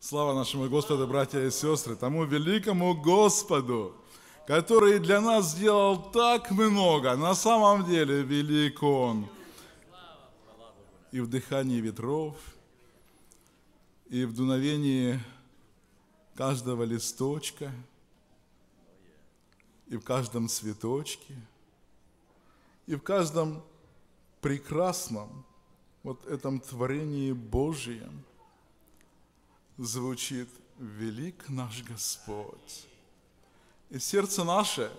Слава нашему Господу, братья и сестры, тому великому Господу, который для нас сделал так много, на самом деле велик Он. И в дыхании ветров, и в дуновении каждого листочка, и в каждом цветочке, и в каждом прекрасном вот этом творении Божьем – звучит «Велик наш Господь». И сердце наше,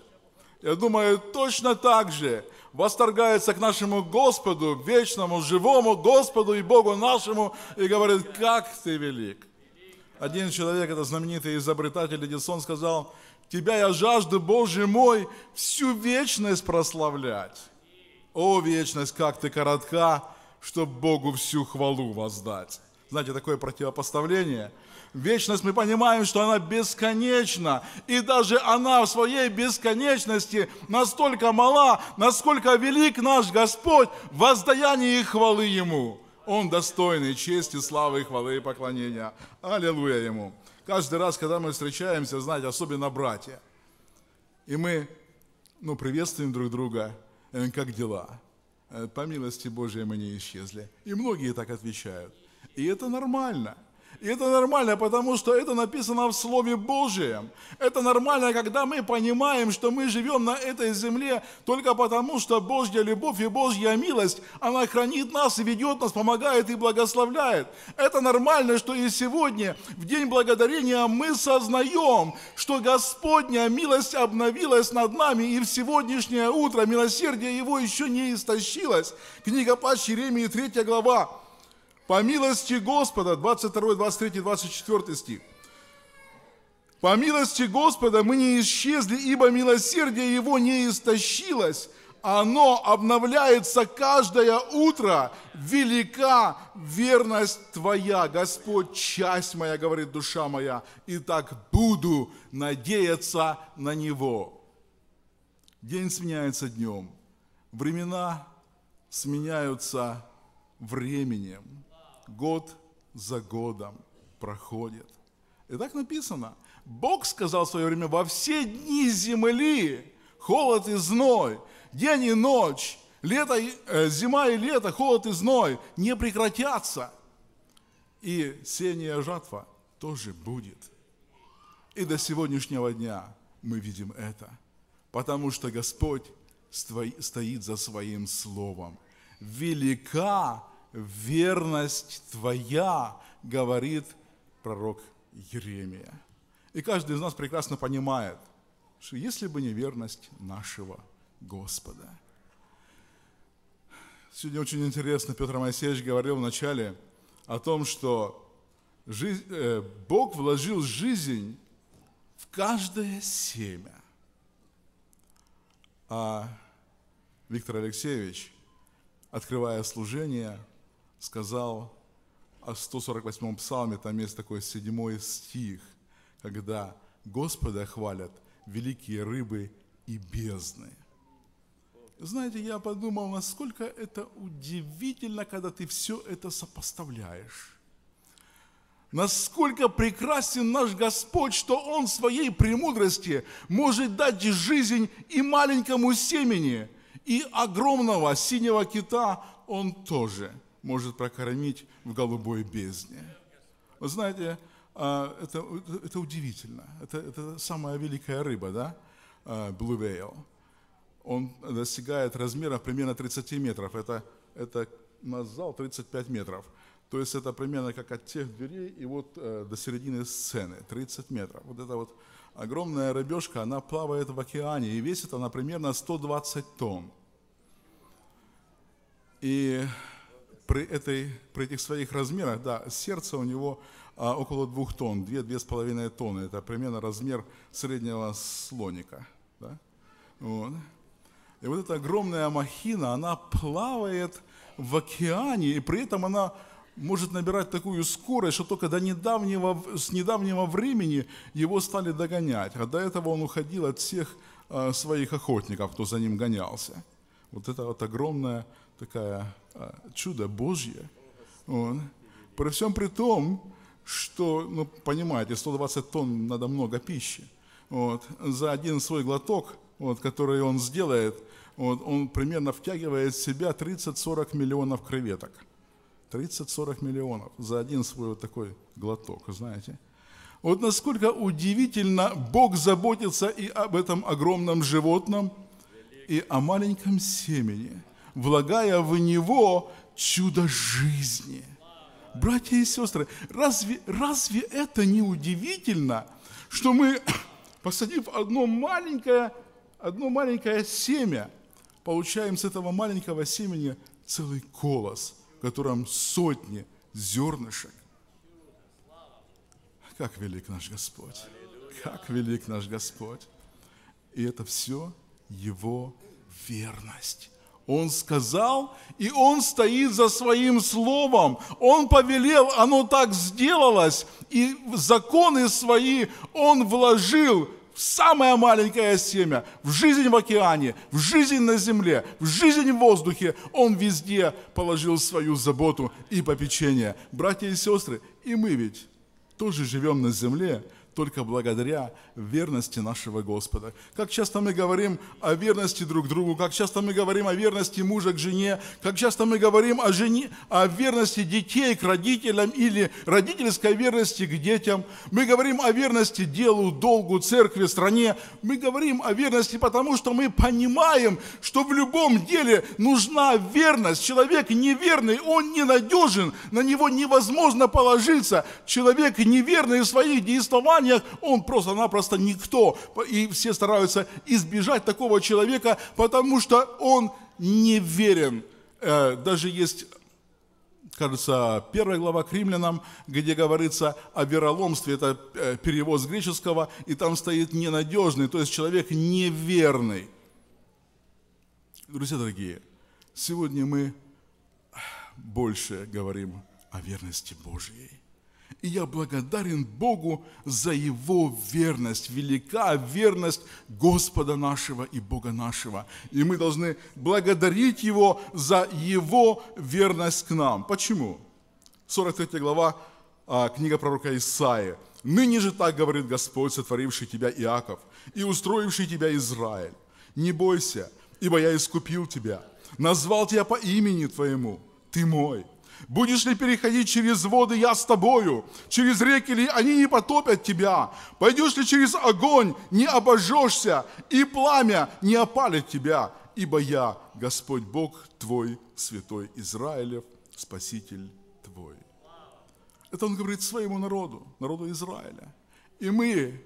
я думаю, точно так же восторгается к нашему Господу, вечному, живому Господу и Богу нашему, и говорит, как ты велик. Один человек, это знаменитый изобретатель Эдисон, сказал, тебя я жажду, Боже мой, всю вечность прославлять. О, вечность, как ты коротка, чтоб Богу всю хвалу воздать. Знаете, такое противопоставление. Вечность мы понимаем, что она бесконечна. И даже она в своей бесконечности настолько мала, насколько велик наш Господь в воздаянии и хвалы Ему. Он достойный чести, славы, хвалы и поклонения. Аллилуйя Ему. Каждый раз, когда мы встречаемся, знаете, особенно братья, и мы ну, приветствуем друг друга, э, как дела? Э, по милости Божьей мы не исчезли. И многие так отвечают. И это нормально. И это нормально, потому что это написано в Слове Божьем. Это нормально, когда мы понимаем, что мы живем на этой земле только потому, что Божья любовь и Божья милость, она хранит нас и ведет нас, помогает и благословляет. Это нормально, что и сегодня, в День Благодарения, мы сознаем, что Господня милость обновилась над нами, и в сегодняшнее утро милосердие Его еще не истощилось. Книга Пасчеремии, 3 глава, по милости Господа, 22, 23, 24 стих. По милости Господа мы не исчезли, ибо милосердие Его не истощилось. Оно обновляется каждое утро. Велика верность Твоя, Господь, часть моя, говорит душа моя. И так буду надеяться на Него. День сменяется днем. Времена сменяются временем год за годом проходит. И так написано. Бог сказал в свое время, во все дни земли холод и зной, день и ночь, лето, э, зима и лето, холод и зной не прекратятся. И сенья жатва тоже будет. И до сегодняшнего дня мы видим это, потому что Господь стоит за своим словом. Велика верность твоя, говорит пророк Еремия. И каждый из нас прекрасно понимает, что если бы не верность нашего Господа. Сегодня очень интересно, Петр Моисеевич говорил вначале о том, что жизнь, э, Бог вложил жизнь в каждое семя. А Виктор Алексеевич, открывая служение, сказал о 148-м псалме, там есть такой седьмой стих, когда Господа хвалят великие рыбы и бездны. Знаете, я подумал, насколько это удивительно, когда ты все это сопоставляешь. Насколько прекрасен наш Господь, что Он своей премудрости может дать жизнь и маленькому семени, и огромного синего кита Он тоже – может прокормить в голубой бездне. Вы знаете, а, это, это удивительно. Это, это самая великая рыба, да? А, Blue whale. Он достигает размера примерно 30 метров. Это, это на зал 35 метров. То есть это примерно как от тех дверей и вот э, до середины сцены, 30 метров. Вот это вот огромная рыбешка, она плавает в океане и весит она примерно 120 тонн. И при, этой, при этих своих размерах, да, сердце у него а, около двух тонн, две-две с половиной тонны. Это примерно размер среднего слоника. Да? Вот. И вот эта огромная махина, она плавает в океане, и при этом она может набирать такую скорость, что только до недавнего, с недавнего времени его стали догонять. А до этого он уходил от всех а, своих охотников, кто за ним гонялся. Вот это вот огромная такая а, чудо Божье. Он, при всем при том, что, ну, понимаете, 120 тонн надо много пищи. Вот, за один свой глоток, вот, который он сделает, вот, он примерно втягивает в себя 30-40 миллионов креветок. 30-40 миллионов за один свой вот такой глоток, знаете. Вот насколько удивительно Бог заботится и об этом огромном животном, и о маленьком семени – влагая в него чудо жизни. Братья и сестры, разве, разве это не удивительно, что мы, посадив одно маленькое, одно маленькое семя, получаем с этого маленького семени целый колос, в котором сотни зернышек. Как велик наш Господь! Как велик наш Господь! И это все Его верность. Он сказал, и Он стоит за Своим Словом. Он повелел, оно так сделалось, и законы свои Он вложил в самое маленькое семя, в жизнь в океане, в жизнь на земле, в жизнь в воздухе. Он везде положил свою заботу и попечение. Братья и сестры, и мы ведь тоже живем на земле – только благодаря верности нашего Господа. Как часто мы говорим о верности друг другу, как часто мы говорим о верности мужа к жене, как часто мы говорим о, жене, о верности детей к родителям или родительской верности к детям. Мы говорим о верности делу, долгу, церкви, стране. Мы говорим о верности, потому что мы понимаем, что в любом деле нужна верность. Человек неверный, он ненадежен, на него невозможно положиться. Человек неверный в своих действованиях, деяниях он просто-напросто никто. И все стараются избежать такого человека, потому что он неверен. Э, даже есть кажется, первая глава к римлянам, где говорится о вероломстве, это э, перевод с греческого, и там стоит ненадежный, то есть человек неверный. Друзья дорогие, сегодня мы больше говорим о верности Божьей и я благодарен Богу за Его верность, велика верность Господа нашего и Бога нашего. И мы должны благодарить Его за Его верность к нам. Почему? 43 глава, а, книга пророка Исаия. «Ныне же так говорит Господь, сотворивший тебя Иаков, и устроивший тебя Израиль. Не бойся, ибо я искупил тебя, назвал тебя по имени твоему, ты мой». Будешь ли переходить через воды, я с тобою. Через реки ли они не потопят тебя. Пойдешь ли через огонь, не обожжешься, и пламя не опалит тебя. Ибо я, Господь Бог твой, святой Израилев, Спаситель твой. Это он говорит своему народу, народу Израиля. И мы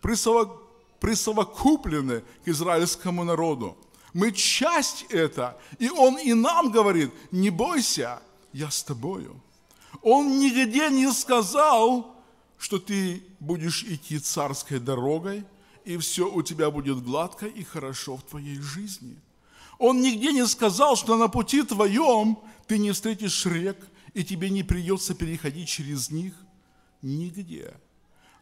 присовокуплены к израильскому народу. Мы часть это. И он и нам говорит, не бойся, я с тобою. Он нигде не сказал, что ты будешь идти царской дорогой, и все у тебя будет гладко и хорошо в твоей жизни. Он нигде не сказал, что на пути твоем ты не встретишь рек, и тебе не придется переходить через них. Нигде.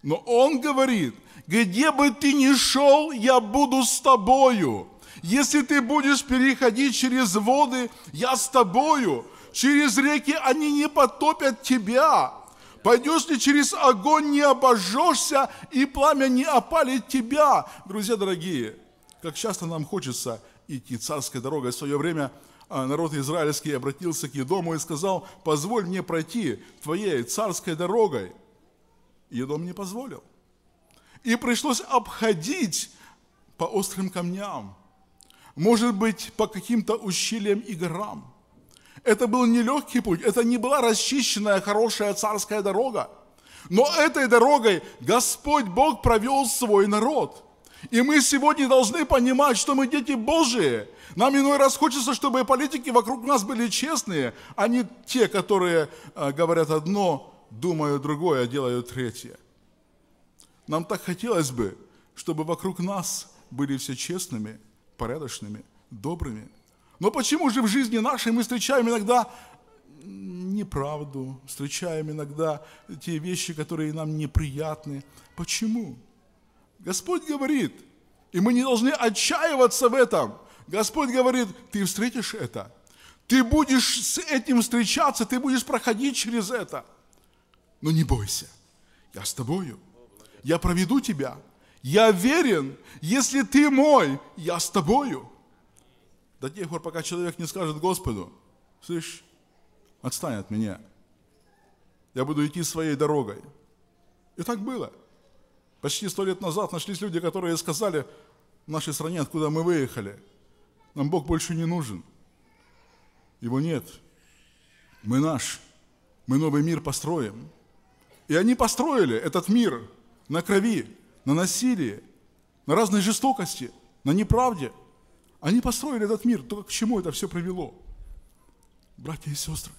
Но он говорит, где бы ты ни шел, я буду с тобою. Если ты будешь переходить через воды, я с тобою через реки они не потопят тебя. Пойдешь ли через огонь, не обожжешься, и пламя не опалит тебя. Друзья дорогие, как часто нам хочется идти царской дорогой. В свое время а, народ израильский обратился к Едому и сказал, позволь мне пройти твоей царской дорогой. Едом не позволил. И пришлось обходить по острым камням, может быть, по каким-то ущельям и горам. Это был нелегкий путь, это не была расчищенная хорошая царская дорога. Но этой дорогой Господь Бог провел свой народ. И мы сегодня должны понимать, что мы дети Божии. Нам иной раз хочется, чтобы политики вокруг нас были честные, а не те, которые а, говорят одно, думают другое, а делают третье. Нам так хотелось бы, чтобы вокруг нас были все честными, порядочными, добрыми – но почему же в жизни нашей мы встречаем иногда неправду, встречаем иногда те вещи, которые нам неприятны? Почему? Господь говорит, и мы не должны отчаиваться в этом. Господь говорит, ты встретишь это. Ты будешь с этим встречаться, ты будешь проходить через это. Но не бойся, я с тобою. Я проведу тебя. Я верен, если ты мой, я с тобою. До тех пор, пока человек не скажет Господу, слышь, отстань от меня, я буду идти своей дорогой. И так было. Почти сто лет назад нашлись люди, которые сказали в нашей стране, откуда мы выехали, нам Бог больше не нужен. Его нет. Мы наш. Мы новый мир построим. И они построили этот мир на крови, на насилии, на разной жестокости, на неправде – они построили этот мир, то, к чему это все привело? Братья и сестры,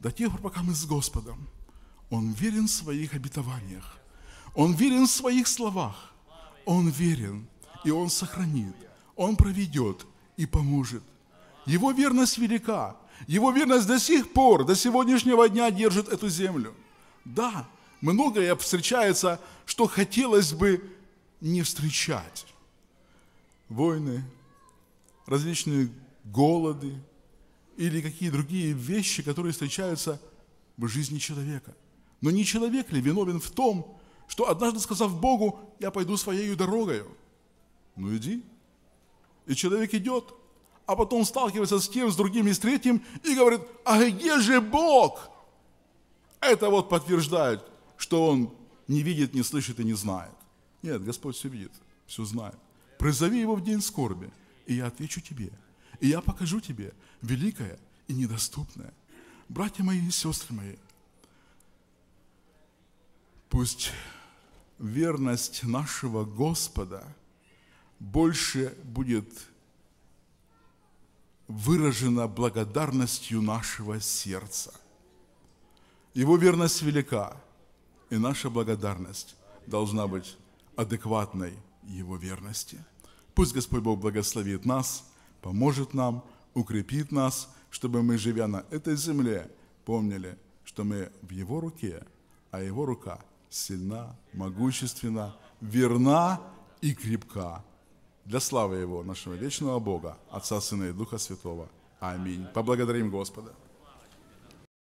до тех пор, пока мы с Господом, Он верен в своих обетованиях, Он верен в своих словах, Он верен, и Он сохранит, Он проведет и поможет. Его верность велика, Его верность до сих пор, до сегодняшнего дня держит эту землю. Да, многое встречается, что хотелось бы не встречать. Войны, различные голоды или какие другие вещи, которые встречаются в жизни человека. Но не человек ли виновен в том, что однажды сказав Богу, я пойду своей дорогою, ну иди. И человек идет, а потом сталкивается с тем, с другим и с третьим, и говорит, а где же Бог? Это вот подтверждает, что он не видит, не слышит и не знает. Нет, Господь все видит, все знает. Призови его в день скорби – и я отвечу тебе, и я покажу тебе великое и недоступное. Братья мои и сестры мои, пусть верность нашего Господа больше будет выражена благодарностью нашего сердца. Его верность велика, и наша благодарность должна быть адекватной Его верности – Пусть Господь Бог благословит нас, поможет нам, укрепит нас, чтобы мы, живя на этой земле, помнили, что мы в Его руке, а Его рука сильна, могущественна, верна и крепка. Для славы Его, нашего вечного Бога, Отца, Сына и Духа Святого. Аминь. Поблагодарим Господа.